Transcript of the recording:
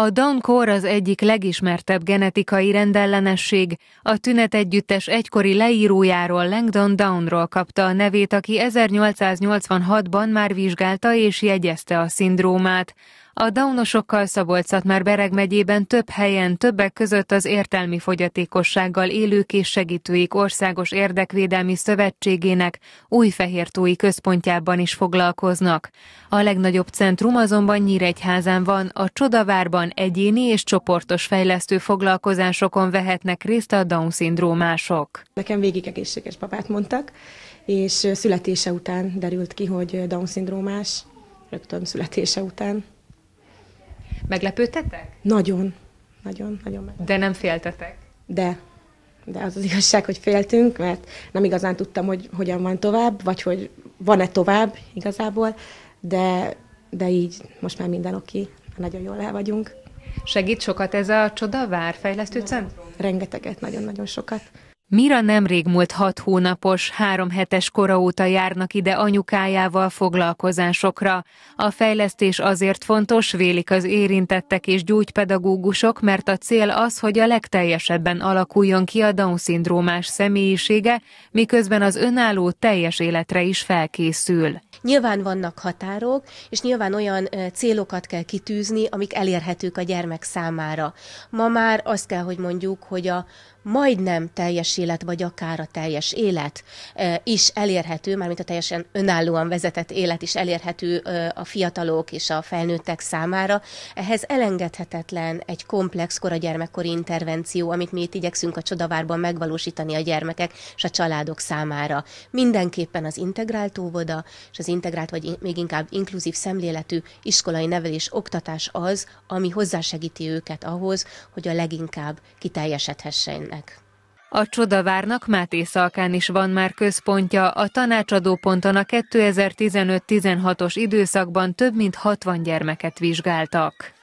A Down-kór az egyik legismertebb genetikai rendellenesség, a tünet együttes egykori leírójáról Langdon Downról kapta a nevét, aki 1886-ban már vizsgálta és jegyezte a szindrómát. A daunosokkal Szabolcszat már Bereg megyében több helyen, többek között az értelmi fogyatékossággal élők és segítőik Országos Érdekvédelmi Szövetségének Újfehértói központjában is foglalkoznak. A legnagyobb centrum azonban Nyíregyházán van, a Csodavárban egyéni és csoportos fejlesztő foglalkozásokon vehetnek részt a Down-szindrómások. Nekem végig egészséges papát mondtak, és születése után derült ki, hogy Down-szindrómás, rögtön születése után. Meglepődtetek? Nagyon, nagyon, nagyon meglepődtetek. De nem féltetek? De, de az az igazság, hogy féltünk, mert nem igazán tudtam, hogy hogyan van tovább, vagy hogy van-e tovább igazából, de, de így most már minden oké, nagyon jól el vagyunk. Segít sokat ez a vár fejlesztő centrum? Rengeteget, nagyon-nagyon sokat. Mira nemrég múlt hat hónapos, három hetes kora óta járnak ide anyukájával foglalkozásokra. A fejlesztés azért fontos, vélik az érintettek és gyógypedagógusok, mert a cél az, hogy a legteljesebben alakuljon ki a Down-szindrómás személyisége, miközben az önálló teljes életre is felkészül. Nyilván vannak határok, és nyilván olyan célokat kell kitűzni, amik elérhetők a gyermek számára. Ma már azt kell, hogy mondjuk, hogy a majdnem teljes élet, vagy akár a teljes élet is elérhető, mármint a teljesen önállóan vezetett élet is elérhető a fiatalok és a felnőttek számára. Ehhez elengedhetetlen egy komplex gyermekkori intervenció, amit mi itt igyekszünk a csodavárban megvalósítani a gyermekek és a családok számára. Mindenképpen az integrált óvoda és az integrált, vagy még inkább inkluzív szemléletű iskolai nevelés, oktatás az, ami hozzásegíti őket ahhoz, hogy a leginkább kiteljesedhessenek. A Csodavárnak Máté Szalkán is van már központja, a tanácsadó ponton a 2015-16-os időszakban több mint 60 gyermeket vizsgáltak.